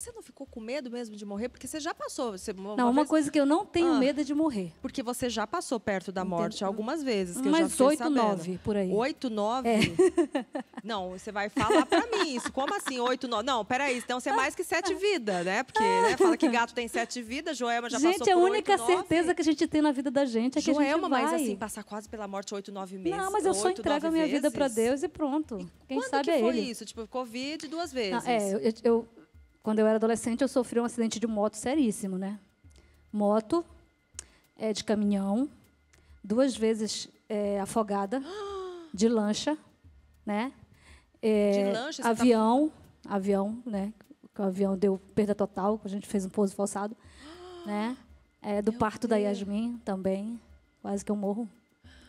Você não ficou com medo mesmo de morrer? Porque você já passou. Você, uma não, uma vez... coisa que eu não tenho ah, medo é de morrer. Porque você já passou perto da morte algumas vezes. Que Mas oito, nove por aí. Oito, nove? É. Não, você vai falar pra mim isso. Como assim, oito, nove? Não, peraí. Então você é mais que sete vidas, né? Porque né, fala que gato tem sete vidas, Joelma já gente, passou por Gente, a única 8, certeza que a gente tem na vida da gente é que Joelma, a gente vai... mas assim, passar quase pela morte oito, nove meses. Não, mas eu 8, só entrego a minha vezes. vida pra Deus e pronto. E Quem sabe que é ele. Quando foi isso? Tipo, Covid duas vezes. Não, é, eu, eu quando eu era adolescente, eu sofri um acidente de moto seríssimo, né? Moto, é, de caminhão, duas vezes é, afogada, de lancha, né? É, de lancha, avião, tá... avião, né? O avião deu perda total, a gente fez um pouso forçado, né? É, do Meu parto Deus. da Yasmin também, quase que eu morro.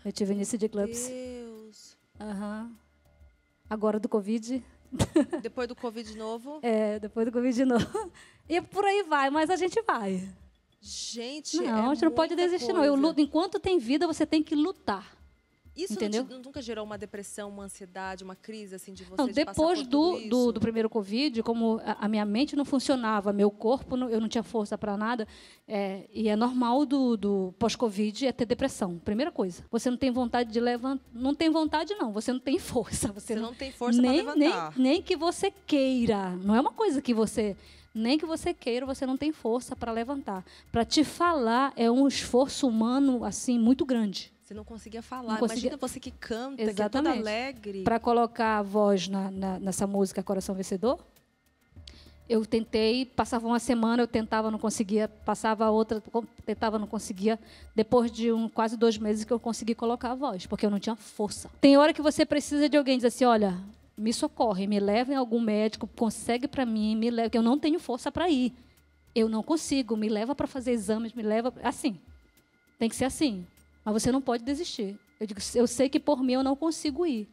Eu tive início de eclipse. Meu Deus. Uhum. Agora do Covid, Depois do Covid de novo? É, depois do Covid de novo. E por aí vai, mas a gente vai. Gente, não, é a gente não pode desistir, coisa. não. Eu luto, enquanto tem vida, você tem que lutar. Isso entendeu? Não te, nunca gerou uma depressão, uma ansiedade, uma crise assim de você? Não, de depois do, do, do, primeiro Covid, como a, a, minha mente não funcionava, meu corpo, não, eu não tinha força para nada, é, e é normal do, do pós-Covid é ter depressão. Primeira coisa, você não tem vontade de levantar, não tem vontade não, você não tem força, você, você não, não, tem força nem, nem, nem que você queira, não é uma coisa que você nem que você queira, você não tem força para levantar. Para te falar é um esforço humano assim muito grande. Você não conseguia falar. Não conseguia... Imagina você que canta, Exatamente. que é toda alegre. Para colocar a voz na, na, nessa música Coração Vencedor, eu tentei, passava uma semana, eu tentava, não conseguia, passava outra, tentava, não conseguia. Depois de um, quase dois meses que eu consegui colocar a voz, porque eu não tinha força. Tem hora que você precisa de alguém dizer assim, olha, me socorre, me em algum médico, consegue para mim, me leva, que eu não tenho força para ir. Eu não consigo, me leva para fazer exames, me leva assim. Tem que ser assim. Mas você não pode desistir. Eu digo, eu sei que por mim eu não consigo ir.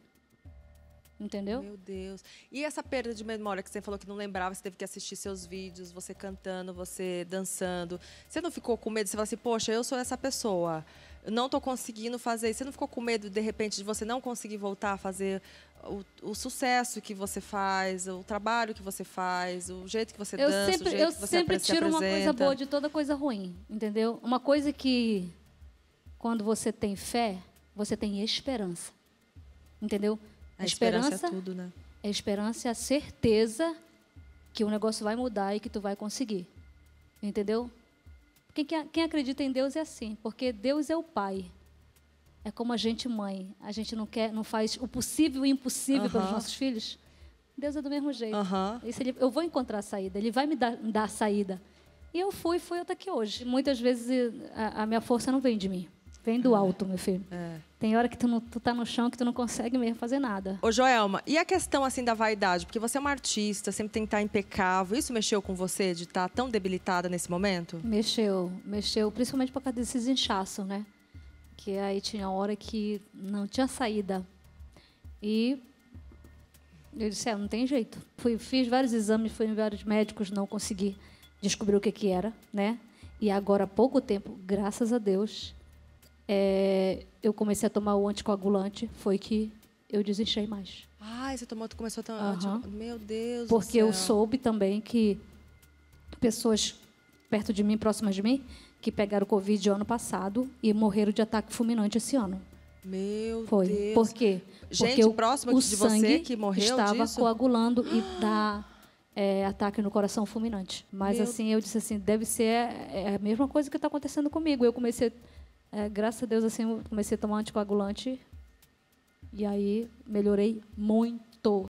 Entendeu? Meu Deus. E essa perda de memória que você falou que não lembrava, você teve que assistir seus vídeos, você cantando, você dançando. Você não ficou com medo? Você falou assim, poxa, eu sou essa pessoa. Eu não estou conseguindo fazer Você não ficou com medo, de repente, de você não conseguir voltar a fazer o, o, sucesso que você faz, o trabalho que você faz, o jeito que você eu dança, sempre, o jeito eu que você Eu sempre tiro uma coisa boa de toda coisa ruim, entendeu? Uma coisa que quando você tem fé, você tem esperança. Entendeu? A, a esperança, é tudo, né? A é esperança é a certeza que o negócio vai mudar e que tu vai conseguir. Entendeu? Quem, quem acredita em Deus é assim, porque Deus é o Pai. É como a gente mãe, a gente não quer, não faz o possível e o impossível uhum. os nossos filhos. Deus é do mesmo jeito. Uhum. eu vou encontrar a saída, Ele vai me dar, dar a saída. E eu fui, fui até aqui hoje. Muitas vezes eh, a, a minha força não vem de mim. Vem do alto, meu filho. É. Tem hora que tu, não, tu tá no chão que tu não consegue mesmo fazer nada. Ô, Joelma, e a questão, assim, da vaidade? Porque você é uma artista, sempre tem que estar tá impecável. Isso mexeu com você, de estar tá tão debilitada nesse momento? Mexeu, mexeu. Principalmente por causa desses inchaços, né? Que aí tinha hora que não tinha saída. E eu disse, é, não tem jeito. Fui, fiz vários exames, fui em vários médicos, não consegui descobrir o que, que era, né? E agora, há pouco tempo, graças a Deus, é, eu comecei a tomar o anticoagulante, foi que eu desinchei mais. Ah, você tomou, começou a tomar. Uhum. Meu Deus. Porque eu soube também que pessoas perto de mim, próximas de mim, que pegaram Covid ano passado e morreram de ataque fulminante esse ano. Meu Foi. Deus. Por quê? Gente Porque o, o de sangue que morreu estava disso? coagulando e dá é, ataque no coração fulminante. Mas Meu assim, eu disse assim, deve ser é, é a mesma coisa que está acontecendo comigo. Eu comecei é, graças a Deus, assim, eu comecei a tomar anticoagulante e aí melhorei muito.